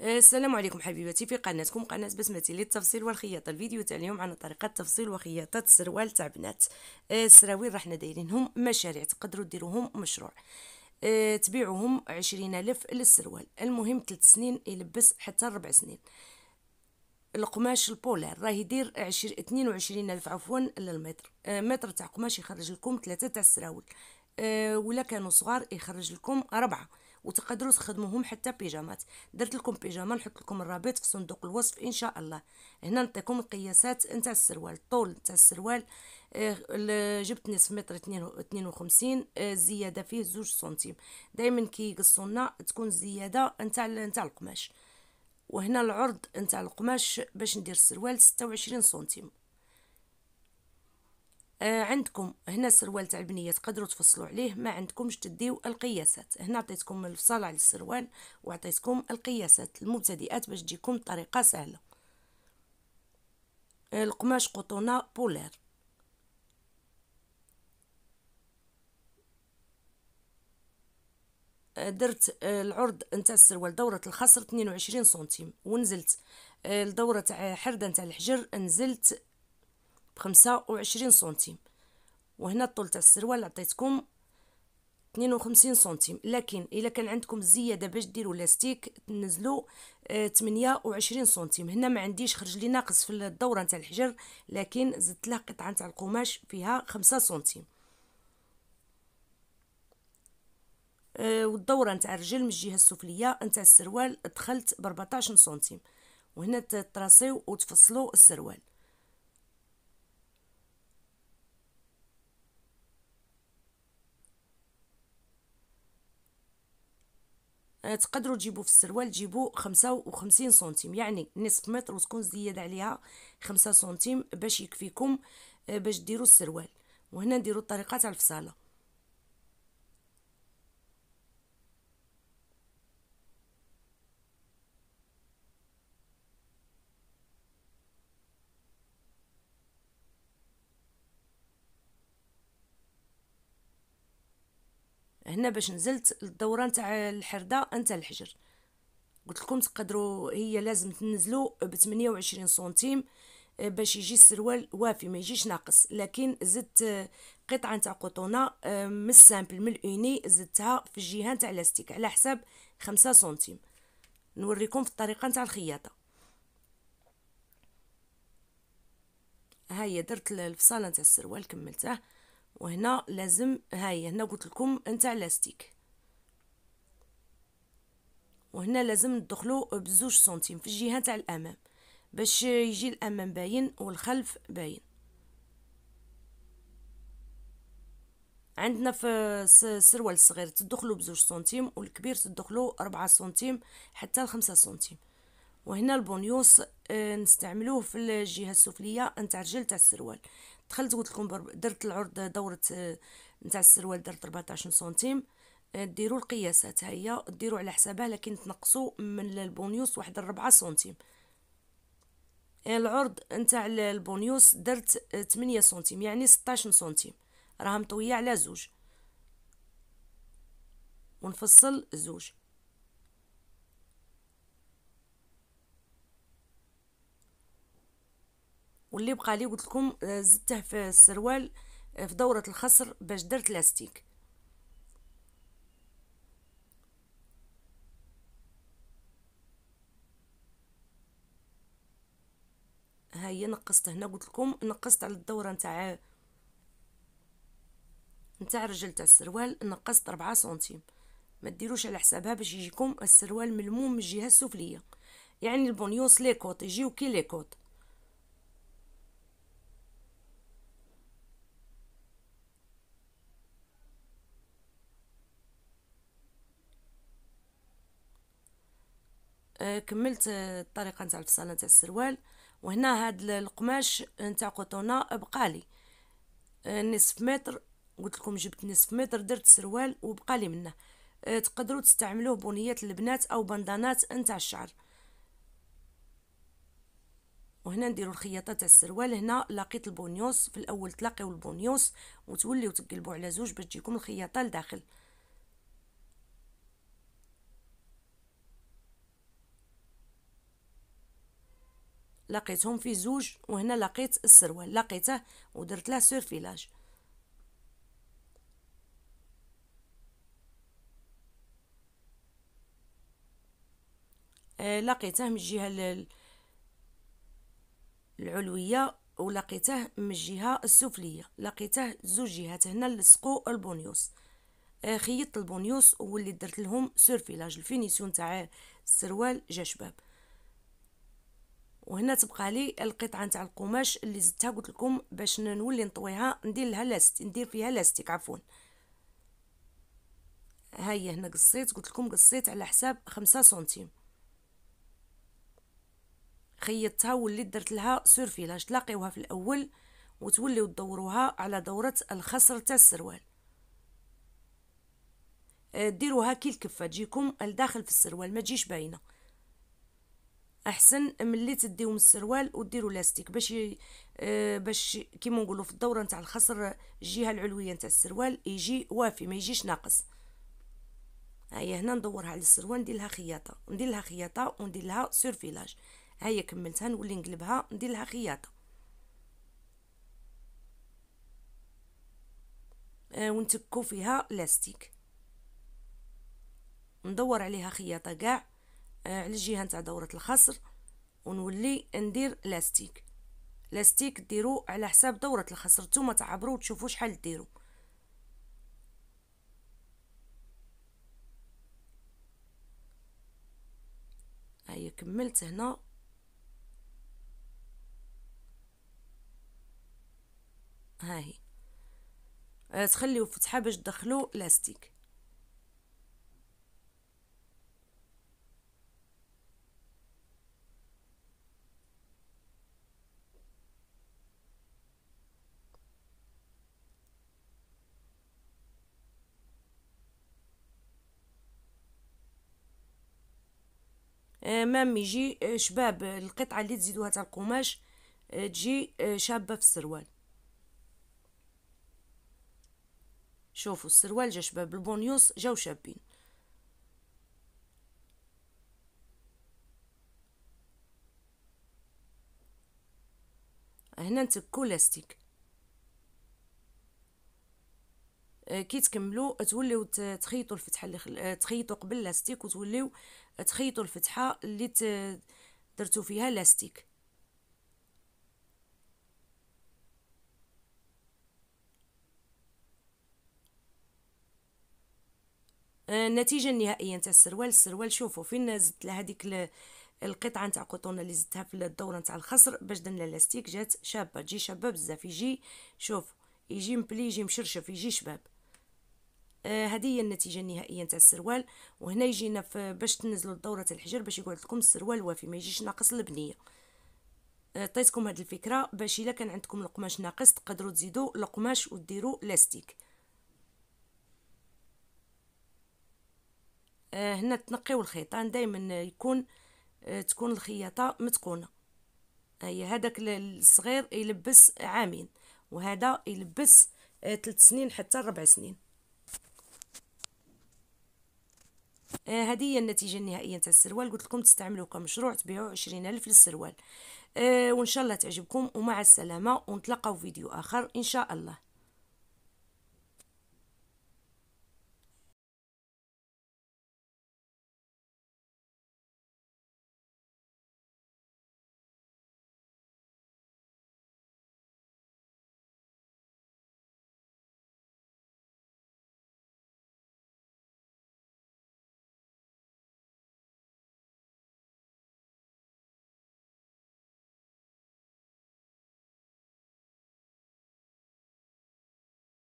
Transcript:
السلام عليكم حبيباتي في قناتكم قناة بسمتي للتفصيل والخياطة الفيديو تاع اليوم عن طريقة تفصيل وخياطة السروال تاع بنات آه، السراويل راحنا دايرينهم مشاريع تقدروا ديروهم مشروع آه، تبيعوهم عشرين ألف للسروال المهم ثلاث سنين يلبس حتى ربع سنين القماش البولار راه يدير عشر اثنين وعشرين ألف عفوا للمتر آه، متر تاع قماش يخرج لكم ثلاثة تاع السراول ولا كانوا صغار يخرج لكم أربعة وتقدروا تخدموهم حتى بيجامات درت لكم بيجامه نحط لكم الرابط في صندوق الوصف ان شاء الله هنا نعطيكم القياسات نتاع السروال الطول نتاع السروال آه، جبت نصف متر 52 الزياده آه، فيه زوج سنتيم دائما كيقصوا لنا تكون زياده نتاع نتاع القماش وهنا العرض نتاع القماش باش ندير السروال 26 سنتيم عندكم هنا السروال تاع البنيه تقدروا تفصلوا عليه ما عندكمش تديو القياسات هنا عطيتكم الفصال على السروال وعطيتكم القياسات المبتدئات باش تجيكم طريقه سهله القماش قطونه بولير درت العرض نتاع السروال دوره الخصر 22 سنتيم ونزلت الدوره تاع حرده نتاع الحجر نزلت ب 25 سنتيم وهنا الطول تاع السروال عطيتكم 52 سنتيم لكن الا كان عندكم الزياده باش ديروا لاستيك تنزلوا 28 آه، سنتيم هنا ما عنديش خرج لي ناقص في الدوره نتاع الحجر لكن زدت له قطعه نتاع القماش فيها 5 سنتيم آه، والدوره نتاع الرجل من الجهه السفليه نتاع السروال دخلت ب 14 سنتيم وهنا تراسيو وتفصلوا السروال آه، تقدروا تجيبوا في السروال تجيبوا خمسة وخمسين سنتيم يعني نصف متر وتكون زياده عليها خمسة سنتيم باش يكفيكم آه، باش ديروا السروال وهنا نديروا الطريقه تاع الفصاله هنا باش نزلت الدوره نتاع الحرده نتاع الحجر قلت لكم تقدروا هي لازم تنزلوا ب 28 سنتيم آه، باش يجي السروال وافي ما يجيش ناقص لكن زدت آه، قطعه نتاع قطونه آه، من السامبل من الاوني زدتها في الجهه نتاع لاستيك على حساب 5 سنتيم نوريكم في الطريقه نتاع الخياطه ها هي درت الفصاله نتاع السروال كملته وهنا لازم هاي هنا قلت لكم نتاع لاستيك وهنا لازم ندخلو بزوج سنتيم في الجهه تاع الامام باش يجي الامام باين والخلف باين عندنا في السروال الصغير تدخلو بزوج سنتيم والكبير تدخلو أربعة سنتيم حتى لخمسة سنتيم وهنا البونيوس آه، نستعملوه في الجهه السفليه نتاع الرجل تاع السروال دخلت قلت لكم درت العرض دوره آه، نتاع السروال درت 14 سنتيم آه، ديروا القياسات هيا ديروا على حسابها لكن تنقصوا من البونيوس واحد الربعة سنتيم آه، العرض نتاع البونيوس درت 8 سنتيم يعني 16 سنتيم راه مطويه على زوج ونفصل زوج واللي بقى لي قلت لكم آه، زدته في السروال آه، في دوره الخصر باش درت لاستيك ها هي نقصت هنا قلت لكم نقصت على الدوره نتاع نتاع رجل تاع السروال نقصت 4 سنتيم ما ديروش على حسابها باش يجيكم السروال ملموم من الجهه السفليه يعني البونيوس ليكوت يجيو كي ليكوت آه، كملت آه، الطريقه نتاع الفصاله نتاع السروال وهنا هاد القماش آه، نتاع قطونه بقى لي نصف متر قلت لكم جبت نصف متر درت سروال وبقى لي منه تقدروا تستعملوه بنيات البنات او بندانات نتاع الشعر وهنا نديروا الخياطه تاع السروال هنا لاقيت البونيوس في الاول تلاقيو البونيوس وتوليو تقلبوا على زوج باش تجيكم الخياطه لداخل لقيتهم في زوج وهنا لقيت السروال لقيته ودرت له سيرفيلاج آه، لقيته من الجهه العلويه ولقيته من الجهه السفليه لقيته زوج جهات هنا لصقوا البونيوس آه، خيطت البونيوس واللي درت لهم سيرفيلاج الفينيسيون تاع السروال جا شباب وهنا تبقى لي القطعه نتاع القماش اللي زدتها قلت لكم باش نولي نطويها ندير لها لاست ندير فيها لاستيك عفوا ها هي هنا قصيت قلت لكم قصيت على حساب خمسة سنتيم خيطتها واللي درت لها سورفيلاج تلاقيوها في الاول وتوليو تدوروها على دورة الخصر تاع السروال آه، ديروها كي الكفه تجيكم الداخل في السروال ما تجيش باينه احسن ملي تديو من السروال وديروا لاستيك باش آه، باش كيما نقولوا في الدوره نتاع الخصر الجهه العلويه نتاع السروال يجي وافي ما يجيش ناقص هيا هنا ندورها على السروال ندير لها خياطه ندير لها خياطه وندير لها سيرفيلاج هيا كملتها نولي نقلبها ندير لها خياطه آه، ونتكو فيها لاستيك ندور عليها خياطه كاع آه، على الجهه نتاع دوره الخصر ونولي ندير لاستيك لاستيك ديرو على حساب دوره الخصر نتوما تعبروا وتشوفوا شحال ديروا هيا كملت هنا ها هي آه، تخليو فتحه باش تدخلوا لاستيك آه، مام يجي آه، شباب آه، القطعة اللي تزيدوها تاع القماش تجي شابة في السروال شوفوا السروال جا شباب البونيوس جاو شابين هنا نتبكو لاستيك آه، كي تكملوا توليو تخيطوا الفتحه اللي خل... آه، تخيطوا قبل لاستيك وتوليو تخيطوا الفتحه اللي ت... درتو فيها لاستيك آه، النتيجه النهائيه نتاع السروال السروال شوفوا فين زدت لها هذيك القطعه نتاع قطونه اللي زدتها في الدوره نتاع الخصر باش درنا لاستيك جات شابه تجي شابه بزاف يجي شوف يجي مبلي يجي مشرشف يجي شباب آه، هذه هي النتيجه النهائيه نتاع السروال وهنا يجينا باش تنزلوا لدوره الحجر باش يقعد لكم السروال وافي ما يجيش ناقص البنيه عطيتكم آه، هذه الفكره باش الا كان عندكم القماش ناقص تقدروا تزيدوا القماش وديروا لاستيك آه، هنا تنقيو الخيطان دائما يكون تكون الخياطه متقونه هي هذاك الصغير يلبس عامين وهذا يلبس ثلاث سنين حتى ربع سنين آه، هذه هي النتيجه النهائيه تاع السروال قلت لكم تستعملوا كمشروع عشرين 20000 للسروال آه، وان شاء الله تعجبكم ومع السلامه ونتلاقاو فيديو اخر ان شاء الله